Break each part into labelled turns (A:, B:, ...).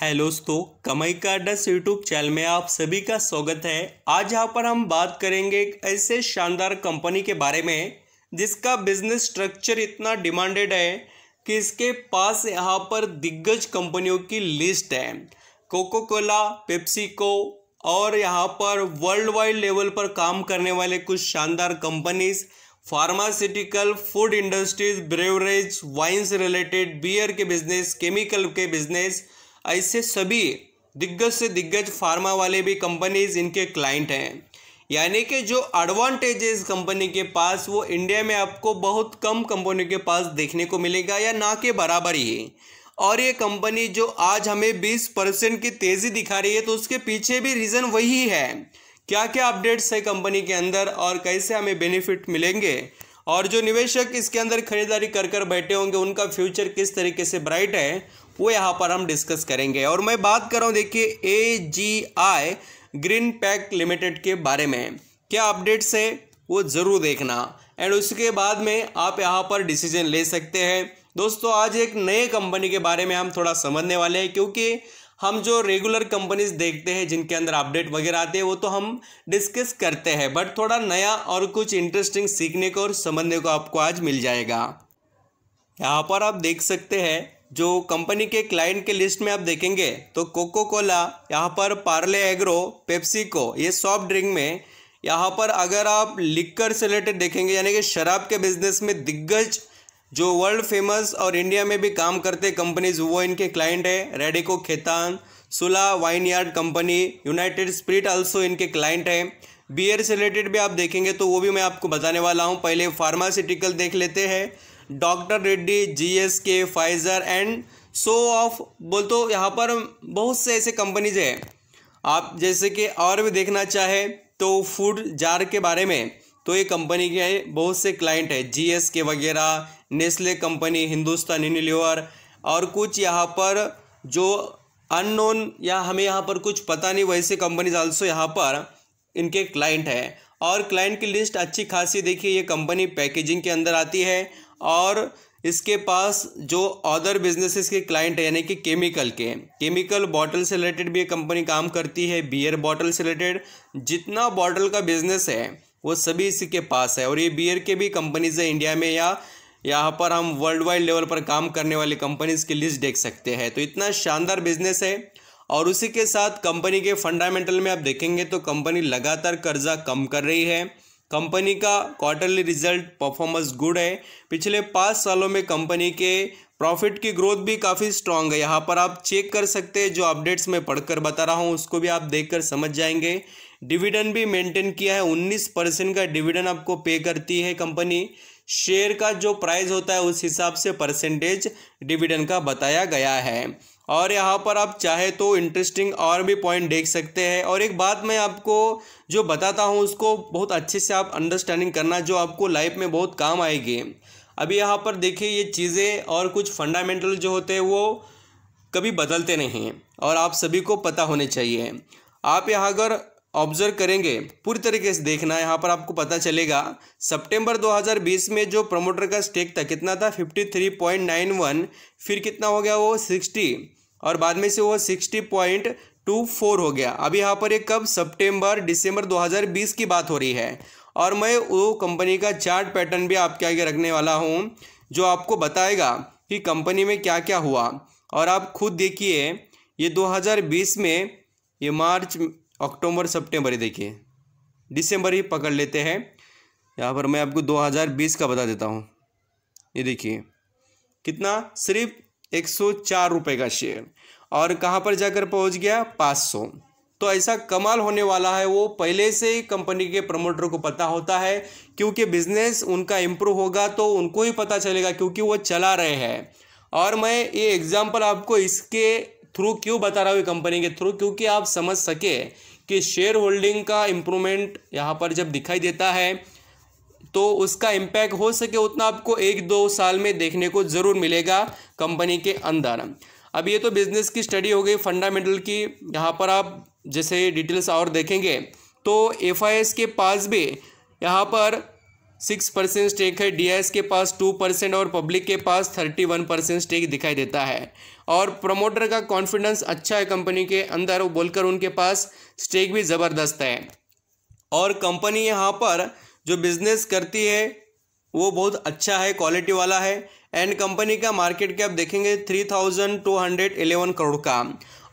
A: hello दोस्तों कमई का अड्डा यूट्यूब चैनल में आप सभी का स्वागत है आज यहाँ पर हम बात करेंगे एक ऐसे शानदार कंपनी के बारे में जिसका बिजनेस स्ट्रक्चर इतना डिमांडेड है कि इसके पास यहाँ पर दिग्गज कंपनियों की लिस्ट है कोको कोला पेप्सिको और यहाँ पर वर्ल्ड वाइड लेवल पर काम करने वाले कुछ शानदार companies pharmaceutical food industries beverage wines related beer के बिजनेस केमिकल के बिजनेस ऐसे सभी दिग्गज से दिग्गज फार्मा वाले भी कंपनीज इनके क्लाइंट हैं यानी कि जो एडवांटेजेस कंपनी के पास वो इंडिया में आपको बहुत कम कंपनी के पास देखने को मिलेगा या ना के बराबर ही और ये कंपनी जो आज हमें 20 परसेंट की तेज़ी दिखा रही है तो उसके पीछे भी रीज़न वही है क्या क्या अपडेट्स है कंपनी के अंदर और कैसे हमें बेनिफिट मिलेंगे और जो निवेशक इसके अंदर खरीदारी कर कर बैठे होंगे उनका फ्यूचर किस तरीके से ब्राइट है वो यहाँ पर हम डिस्कस करेंगे और मैं बात कर रहा हूँ देखिए A G I Greenpac limited के बारे में क्या अपडेट्स है वो ज़रूर देखना एंड उसके बाद में आप यहाँ पर डिसीजन ले सकते हैं दोस्तों आज एक नए कंपनी के बारे में हम थोड़ा समझने वाले हैं क्योंकि हम जो रेगुलर कंपनीज देखते हैं जिनके अंदर अपडेट वगैरह आते हैं वो तो हम डिस्कस करते हैं बट थोड़ा नया और कुछ इंटरेस्टिंग सीखने को और समझने को आपको आज मिल जाएगा यहाँ पर आप देख सकते हैं जो कंपनी के क्लाइंट के लिस्ट में आप देखेंगे तो कोको कोला यहाँ पर पार्ले एग्रो पेप्सिको ये सॉफ्ट ड्रिंक में यहाँ पर अगर आप लिकर से रिलेटेड देखेंगे यानी कि शराब के बिजनेस में दिग्गज जो वर्ल्ड फेमस और इंडिया में भी काम करते कंपनीज वो इनके क्लाइंट है Radico Khaitan Sula vineyard company United Spirit also इनके क्लाइंट हैं बियर से रिलेटेड भी आप देखेंगे तो वो भी मैं आपको बताने वाला हूँ पहले फार्मास्यूटिकल देख लेते हैं doctor Reddy G S K Pfizer and so of बोल तो यहाँ पर बहुत से ऐसे कंपनीज हैं आप जैसे कि और भी देखना चाहे तो फूड जार के बारे में तो ये कंपनी के बहुत से क्लाइंट है जी एस के वगैरह नेस्ले कंपनी हिंदुस्तान यूनिलीवर और कुछ यहाँ पर जो अननोन या हमें यहाँ पर कुछ पता नहीं वैसे कंपनीज आल्सो यहाँ पर इनके क्लाइंट हैं और क्लाइंट की लिस्ट अच्छी खासी देखिए ये कंपनी पैकेजिंग के अंदर आती है और इसके पास जो अदर बिजनेसेस के क्लाइंट है यानी कि केमिकल के केमिकल बॉटल से रिलेटेड भी ये कंपनी काम करती है बियर बॉटल से रिलेटेड जितना बॉटल का बिजनेस है वो सभी इसी के पास है और ये बियर के भी कंपनीज है इंडिया में या यहाँ पर हम वर्ल्ड वाइड लेवल पर काम करने वाली कंपनीज की लिस्ट देख सकते हैं तो इतना शानदार बिजनेस है और उसी के साथ कंपनी के फंडामेंटल में आप देखेंगे तो कंपनी लगातार कर्जा कम कर रही है कंपनी का क्वार्टरली रिजल्ट परफॉर्मेंस गुड है पिछले पाँच सालों में कंपनी के प्रॉफिट की ग्रोथ भी काफ़ी स्ट्रांग है यहाँ पर आप चेक कर सकते हैं जो अपडेट्स मैं पढ़कर बता रहा हूँ उसको भी आप देखकर समझ जाएंगे डिविडेंड भी मेंटेन किया है 19 परसेंट का डिविडेंड आपको पे करती है कंपनी शेयर का जो प्राइस होता है उस हिसाब से परसेंटेज डिविडेंड का बताया गया है और यहाँ पर आप चाहे तो इंटरेस्टिंग और भी पॉइंट देख सकते हैं और एक बात मैं आपको जो बताता हूँ उसको बहुत अच्छे से आप अंडरस्टैंडिंग करना जो आपको लाइफ में बहुत काम आएगी अभी यहाँ पर देखिए ये चीज़ें और कुछ फंडामेंटल जो होते हैं वो कभी बदलते नहीं हैं और आप सभी को पता होने चाहिए आप यहाँ अगर ऑब्जर्व करेंगे पूरी तरीके से देखना यहाँ पर आपको पता चलेगा सितंबर 2020 में जो प्रमोटर का स्टेक था कितना था 53.91 फिर कितना हो गया वो 60 और बाद में से वो 60.24 हो गया अब यहाँ पर ये कब सितंबर दिसंबर 2020 की बात हो रही है और मैं वो कंपनी का चार्ट पैटर्न भी आपके आगे रखने वाला हूँ जो आपको बताएगा कि कंपनी में क्या क्या हुआ और आप खुद देखिए ये दो में ये मार्च अक्टूबर सितंबर ही देखिए दिसंबर ही पकड़ लेते हैं यहाँ पर मैं आपको 2020 का बता देता हूँ ये देखिए कितना सिर्फ एक सौ चार रुपये का शेयर और कहाँ पर जाकर पहुँच गया पाँच सौ तो ऐसा कमाल होने वाला है वो पहले से ही कंपनी के प्रमोटर को पता होता है क्योंकि बिजनेस उनका इम्प्रूव होगा तो उनको ही पता चलेगा क्योंकि वो चला रहे हैं और मैं ये एग्ज़ाम्पल आपको इसके थ्रू क्यों बता रहा हूँ कंपनी के थ्रू क्योंकि आप समझ सके कि शेयर होल्डिंग का इम्प्रूवमेंट यहाँ पर जब दिखाई देता है तो उसका इम्पैक्ट हो सके उतना आपको एक दो साल में देखने को ज़रूर मिलेगा कंपनी के अंदर अब ये तो बिज़नेस की स्टडी हो गई फंडामेंटल की यहाँ पर आप जैसे डिटेल्स और देखेंगे तो एफ के पास भी यहाँ पर सिक्स परसेंट स्टेक है डी के पास टू परसेंट और पब्लिक के पास थर्टी वन परसेंट स्टेक दिखाई देता है और प्रमोटर का कॉन्फिडेंस अच्छा है कंपनी के अंदर बोलकर उनके पास स्टेक भी ज़बरदस्त है और कंपनी यहाँ पर जो बिजनेस करती है वो बहुत अच्छा है क्वालिटी वाला है एंड कंपनी का मार्केट कैप देखेंगे three thousand two hundred eleven crore का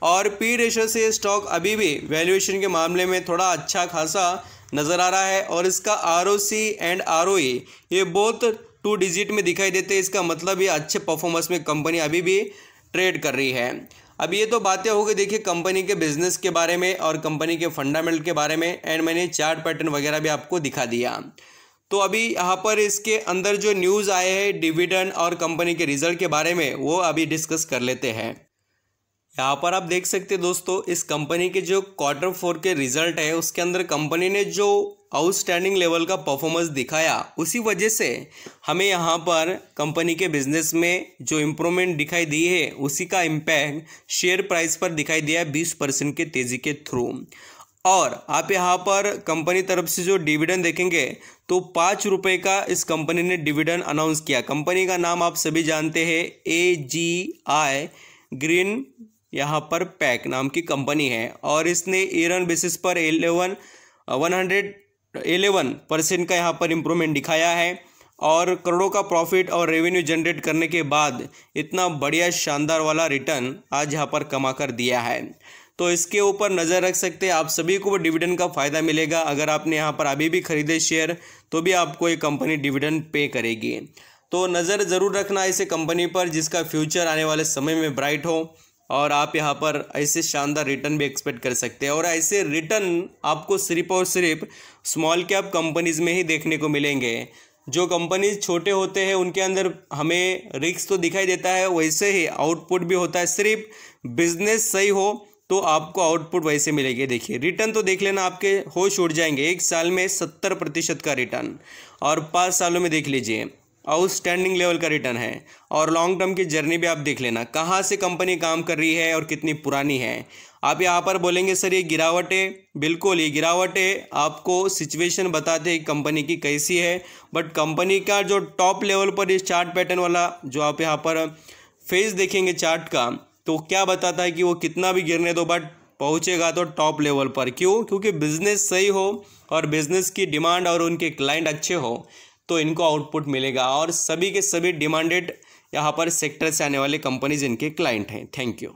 A: और पी रेशो से स्टॉक अभी भी वैल्यूएशन के मामले में थोड़ा अच्छा खासा नज़र आ रहा है और इसका आर एंड आर ये बहुत टू डिजिट में दिखाई देते हैं इसका मतलब ये अच्छे परफॉर्मेंस में कंपनी अभी भी ट्रेड कर रही है अब ये तो बातें हो गई देखिए कंपनी के बिजनेस के बारे में और कंपनी के फंडामेंटल के बारे में एंड मैंने चार्ट पैटर्न वगैरह भी आपको दिखा दिया तो अभी यहाँ पर इसके अंदर जो न्यूज़ आए हैं डिविडेंड और कंपनी के रिजल्ट के बारे में वो अभी डिस्कस कर लेते हैं यहाँ पर आप देख सकते हैं दोस्तों इस कंपनी के जो क्वार्टर फोर के रिजल्ट है उसके अंदर कंपनी ने जो आउटस्टैंडिंग लेवल का परफॉर्मेंस दिखाया उसी वजह से हमें यहाँ पर कंपनी के बिजनेस में जो इम्प्रूवमेंट दिखाई दी है उसी का इम्पैक्ट शेयर प्राइस पर दिखाई दिया है बीस परसेंट के तेज़ी के थ्रू और आप यहाँ पर कंपनी तरफ से जो डिविडेंड देखेंगे तो पाँच रुपये का इस कंपनी ने डिविडेंड अनाउंस किया कंपनी का नाम आप सभी जानते हैं ए जी आई ग्रीन यहाँ पर पैक नाम की कंपनी है और इसने ईरन बेसिस पर eleven one hundred eleven percent का यहाँ पर इम्प्रूवमेंट दिखाया है और करोड़ों का प्रॉफिट और रेवेन्यू जनरेट करने के बाद इतना बढ़िया शानदार वाला रिटर्न आज यहाँ पर कमा कर दिया है तो इसके ऊपर नज़र रख सकते हैं आप सभी को डिविडेंड का फ़ायदा मिलेगा अगर आपने यहाँ पर अभी भी खरीदे शेयर तो भी आपको ये कंपनी डिविडेंड पे करेगी तो नज़र ज़रूर रखना ऐसे कंपनी पर जिसका फ्यूचर आने वाले समय में ब्राइट हो और आप यहाँ पर ऐसे शानदार रिटर्न भी एक्सपेक्ट कर सकते हैं और ऐसे रिटर्न आपको सिर्फ और सिर्फ स्मॉल कैप कंपनीज़ में ही देखने को मिलेंगे जो कंपनीज छोटे होते हैं उनके अंदर हमें रिक्स तो दिखाई देता है वैसे ही आउटपुट भी होता है सिर्फ बिजनेस सही हो तो आपको आउटपुट वैसे मिलेगी देखिए रिटर्न तो देख लेना आपके होश उड़ जाएंगे एक साल में सत्तर प्रतिशत का रिटर्न और पाँच सालों में देख लीजिए आउटस्टैंडिंग लेवल का रिटर्न है और लॉन्ग टर्म की जर्नी भी आप देख लेना कहाँ से कंपनी काम कर रही है और कितनी पुरानी है आप यहाँ पर बोलेंगे सर ये गिरावट है बिल्कुल ये गिरावट है आपको सिचुएशन बताते हैं कंपनी की कैसी है बट कंपनी का जो टॉप लेवल पर इस चार्ट पैटर्न वाला जो आप यहाँ पर फेस देखेंगे चार्ट का तो क्या बताता है कि वो कितना भी गिरने दो बट पहुँचेगा तो टॉप लेवल पर क्यों क्योंकि बिजनेस सही हो और बिजनेस की डिमांड और उनके क्लाइंट अच्छे हो तो इनको आउटपुट मिलेगा और सभी के सभी डिमांडेड यहाँ पर सेक्टर से आने वाले कंपनीज इनके क्लाइंट हैं थैंक यू